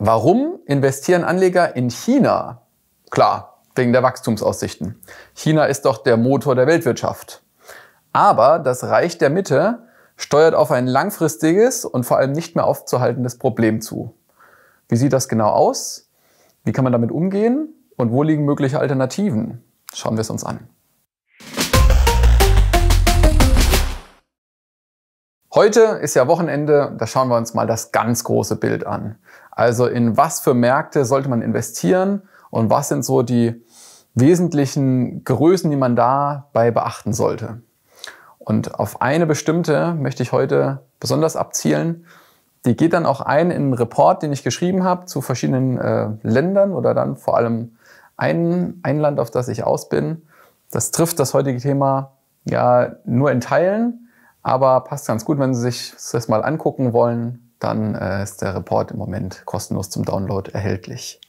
Warum investieren Anleger in China? Klar, wegen der Wachstumsaussichten. China ist doch der Motor der Weltwirtschaft. Aber das Reich der Mitte steuert auf ein langfristiges und vor allem nicht mehr aufzuhaltendes Problem zu. Wie sieht das genau aus? Wie kann man damit umgehen? Und wo liegen mögliche Alternativen? Schauen wir es uns an. Heute ist ja Wochenende, da schauen wir uns mal das ganz große Bild an. Also in was für Märkte sollte man investieren und was sind so die wesentlichen Größen, die man dabei beachten sollte. Und auf eine bestimmte möchte ich heute besonders abzielen. Die geht dann auch ein in einen Report, den ich geschrieben habe zu verschiedenen äh, Ländern oder dann vor allem ein, ein Land, auf das ich aus bin. Das trifft das heutige Thema ja nur in Teilen, aber passt ganz gut, wenn Sie sich das mal angucken wollen, dann äh, ist der Report im Moment kostenlos zum Download erhältlich.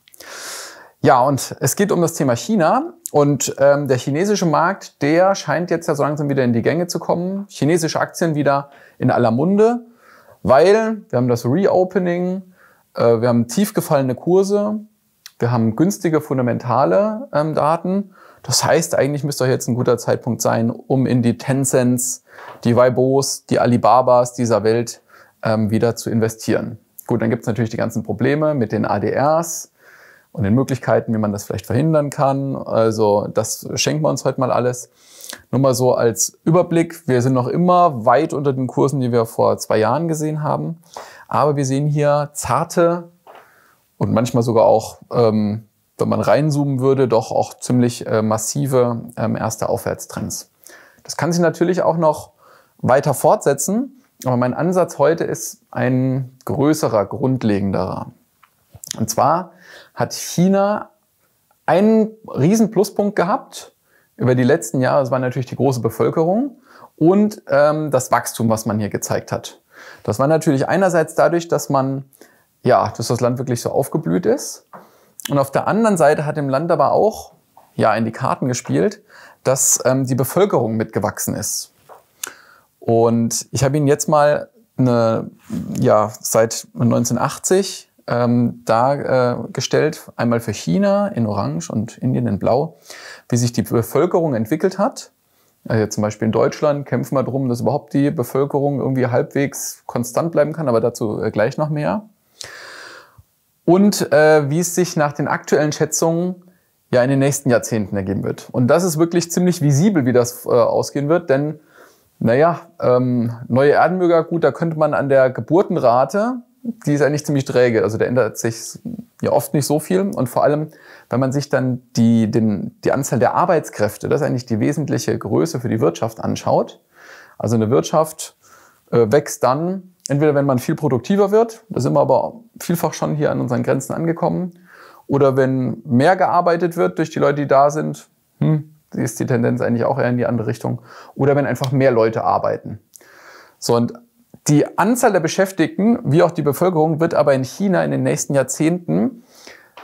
Ja, und es geht um das Thema China. Und ähm, der chinesische Markt, der scheint jetzt ja so langsam wieder in die Gänge zu kommen. Chinesische Aktien wieder in aller Munde, weil wir haben das Reopening, äh, wir haben tiefgefallene Kurse, wir haben günstige fundamentale ähm, Daten. Das heißt, eigentlich müsste jetzt ein guter Zeitpunkt sein, um in die Tencents, die Weibos, die Alibabas dieser Welt ähm, wieder zu investieren. Gut, dann gibt es natürlich die ganzen Probleme mit den ADRs und den Möglichkeiten, wie man das vielleicht verhindern kann. Also das schenken wir uns heute mal alles. Nur mal so als Überblick, wir sind noch immer weit unter den Kursen, die wir vor zwei Jahren gesehen haben. Aber wir sehen hier zarte und manchmal sogar auch, ähm, wenn man reinzoomen würde, doch auch ziemlich äh, massive ähm, erste Aufwärtstrends. Das kann sich natürlich auch noch weiter fortsetzen. Aber mein Ansatz heute ist ein größerer, grundlegenderer. Und zwar hat China einen riesen Pluspunkt gehabt über die letzten Jahre. Das war natürlich die große Bevölkerung und ähm, das Wachstum, was man hier gezeigt hat. Das war natürlich einerseits dadurch, dass man, ja, dass das Land wirklich so aufgeblüht ist. Und auf der anderen Seite hat dem Land aber auch, ja, in die Karten gespielt, dass ähm, die Bevölkerung mitgewachsen ist. Und ich habe ihn jetzt mal eine, ja, seit 1980 ähm, dargestellt, äh, einmal für China in Orange und Indien in Blau, wie sich die Bevölkerung entwickelt hat. Also zum Beispiel in Deutschland kämpfen wir darum, dass überhaupt die Bevölkerung irgendwie halbwegs konstant bleiben kann, aber dazu äh, gleich noch mehr. Und äh, wie es sich nach den aktuellen Schätzungen ja in den nächsten Jahrzehnten ergeben wird. Und das ist wirklich ziemlich visibel, wie das äh, ausgehen wird, denn naja, ähm, neue Erdenbürger, gut, da könnte man an der Geburtenrate, die ist eigentlich ziemlich träge. Also da ändert sich ja oft nicht so viel. Und vor allem, wenn man sich dann die, den, die Anzahl der Arbeitskräfte, das ist eigentlich die wesentliche Größe für die Wirtschaft anschaut. Also eine Wirtschaft äh, wächst dann, entweder wenn man viel produktiver wird, da sind wir aber vielfach schon hier an unseren Grenzen angekommen, oder wenn mehr gearbeitet wird durch die Leute, die da sind, hm, ist die Tendenz eigentlich auch eher in die andere Richtung. Oder wenn einfach mehr Leute arbeiten. So, und die Anzahl der Beschäftigten, wie auch die Bevölkerung, wird aber in China in den nächsten Jahrzehnten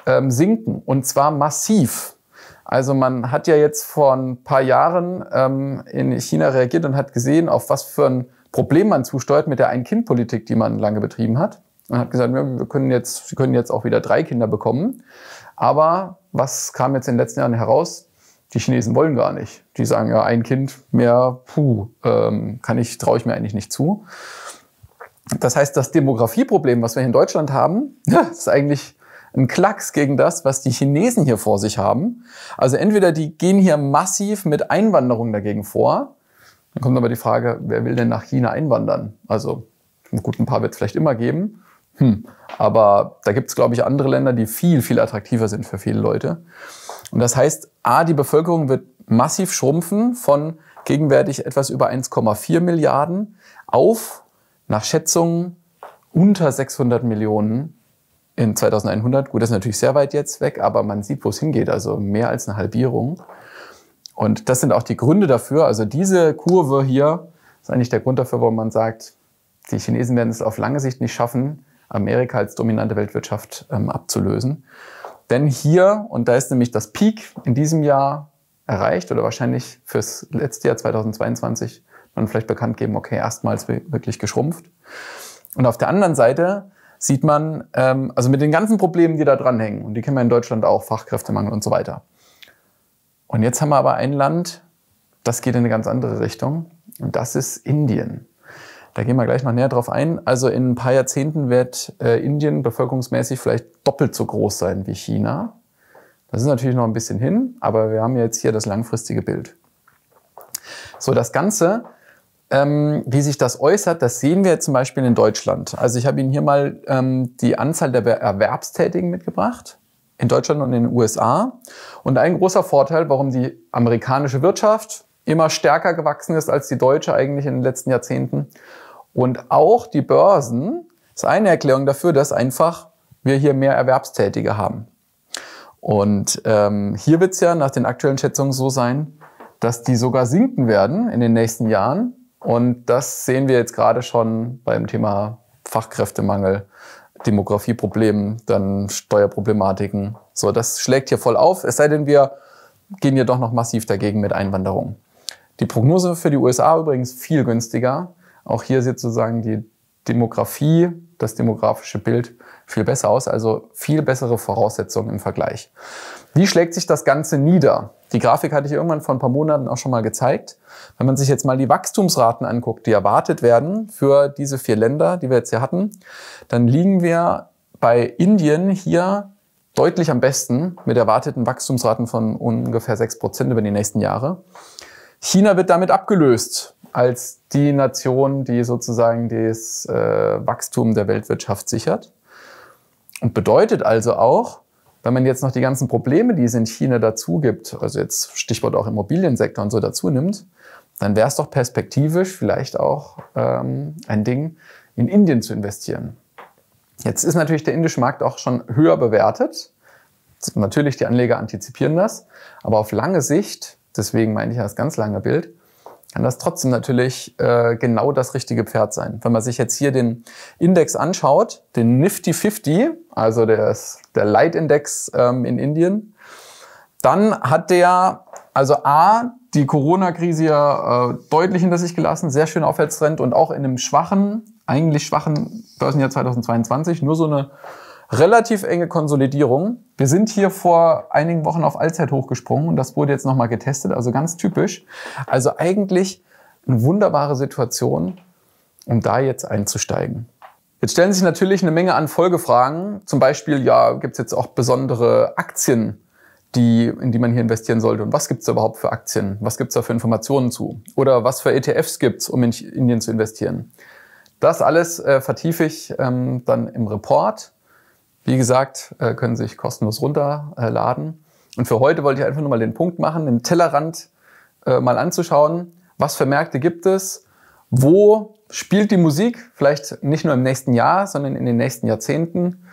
ähm, sinken. Und zwar massiv. Also man hat ja jetzt vor ein paar Jahren ähm, in China reagiert und hat gesehen, auf was für ein Problem man zusteuert mit der Ein-Kind-Politik, die man lange betrieben hat. Man hat gesagt, wir können jetzt, wir können jetzt auch wieder drei Kinder bekommen. Aber was kam jetzt in den letzten Jahren heraus? die Chinesen wollen gar nicht. Die sagen ja, ein Kind mehr, puh, ähm, kann ich, traue ich mir eigentlich nicht zu. Das heißt, das Demografieproblem, was wir hier in Deutschland haben, ist eigentlich ein Klacks gegen das, was die Chinesen hier vor sich haben. Also entweder die gehen hier massiv mit Einwanderung dagegen vor. Dann kommt aber die Frage, wer will denn nach China einwandern? Also einen guten Paar wird es vielleicht immer geben hm, aber da gibt es, glaube ich, andere Länder, die viel, viel attraktiver sind für viele Leute. Und das heißt, a, die Bevölkerung wird massiv schrumpfen von gegenwärtig etwas über 1,4 Milliarden auf, nach Schätzungen, unter 600 Millionen in 2100. Gut, das ist natürlich sehr weit jetzt weg, aber man sieht, wo es hingeht. Also mehr als eine Halbierung. Und das sind auch die Gründe dafür. Also diese Kurve hier ist eigentlich der Grund dafür, warum man sagt, die Chinesen werden es auf lange Sicht nicht schaffen, Amerika als dominante Weltwirtschaft ähm, abzulösen. Denn hier, und da ist nämlich das Peak in diesem Jahr erreicht oder wahrscheinlich fürs letzte Jahr 2022 dann vielleicht bekannt geben, okay, erstmals wirklich geschrumpft. Und auf der anderen Seite sieht man, ähm, also mit den ganzen Problemen, die da dranhängen, und die kennen wir in Deutschland auch, Fachkräftemangel und so weiter. Und jetzt haben wir aber ein Land, das geht in eine ganz andere Richtung, und das ist Indien. Da gehen wir gleich noch näher drauf ein. Also in ein paar Jahrzehnten wird äh, Indien bevölkerungsmäßig vielleicht doppelt so groß sein wie China. Das ist natürlich noch ein bisschen hin, aber wir haben jetzt hier das langfristige Bild. So, das Ganze, ähm, wie sich das äußert, das sehen wir jetzt zum Beispiel in Deutschland. Also ich habe Ihnen hier mal ähm, die Anzahl der Erwerbstätigen mitgebracht in Deutschland und in den USA. Und ein großer Vorteil, warum die amerikanische Wirtschaft immer stärker gewachsen ist als die deutsche eigentlich in den letzten Jahrzehnten und auch die Börsen ist eine Erklärung dafür, dass einfach wir hier mehr Erwerbstätige haben. Und ähm, hier wird es ja nach den aktuellen Schätzungen so sein, dass die sogar sinken werden in den nächsten Jahren. Und das sehen wir jetzt gerade schon beim Thema Fachkräftemangel, Demografieproblemen, dann Steuerproblematiken. So, das schlägt hier voll auf, es sei denn, wir gehen hier doch noch massiv dagegen mit Einwanderung. Die Prognose für die USA übrigens viel günstiger. Auch hier sieht sozusagen die Demografie, das demografische Bild viel besser aus, also viel bessere Voraussetzungen im Vergleich. Wie schlägt sich das Ganze nieder? Die Grafik hatte ich irgendwann vor ein paar Monaten auch schon mal gezeigt. Wenn man sich jetzt mal die Wachstumsraten anguckt, die erwartet werden für diese vier Länder, die wir jetzt hier hatten, dann liegen wir bei Indien hier deutlich am besten mit erwarteten Wachstumsraten von ungefähr sechs Prozent über die nächsten Jahre. China wird damit abgelöst als die Nation, die sozusagen das äh, Wachstum der Weltwirtschaft sichert. Und bedeutet also auch, wenn man jetzt noch die ganzen Probleme, die es in China dazu gibt, also jetzt Stichwort auch Immobiliensektor und so dazu nimmt, dann wäre es doch perspektivisch vielleicht auch ähm, ein Ding, in Indien zu investieren. Jetzt ist natürlich der indische Markt auch schon höher bewertet. Natürlich, die Anleger antizipieren das, aber auf lange Sicht, deswegen meine ich ja das ganz lange Bild, kann das trotzdem natürlich äh, genau das richtige Pferd sein. Wenn man sich jetzt hier den Index anschaut, den Nifty 50, also der, der Leitindex ähm, in Indien, dann hat der, also A, die Corona-Krise ja äh, deutlich hinter sich gelassen, sehr schön Aufwärtstrend und auch in einem schwachen, eigentlich schwachen Börsenjahr 2022 nur so eine relativ enge Konsolidierung. Wir sind hier vor einigen Wochen auf Allzeit hochgesprungen und das wurde jetzt nochmal getestet, also ganz typisch. Also eigentlich eine wunderbare Situation, um da jetzt einzusteigen. Jetzt stellen sich natürlich eine Menge an Folgefragen. Zum Beispiel, ja, gibt es jetzt auch besondere Aktien, die, in die man hier investieren sollte? Und was gibt es überhaupt für Aktien? Was gibt es da für Informationen zu? Oder was für ETFs gibt es, um in Indien zu investieren? Das alles äh, vertiefe ich ähm, dann im Report. Wie gesagt, äh, können Sie sich kostenlos runterladen. Und für heute wollte ich einfach nur mal den Punkt machen, den Tellerrand äh, mal anzuschauen, was für Märkte gibt es, wo spielt die Musik, vielleicht nicht nur im nächsten Jahr, sondern in den nächsten Jahrzehnten.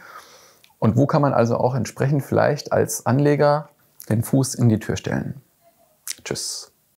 Und wo kann man also auch entsprechend vielleicht als Anleger den Fuß in die Tür stellen. Tschüss.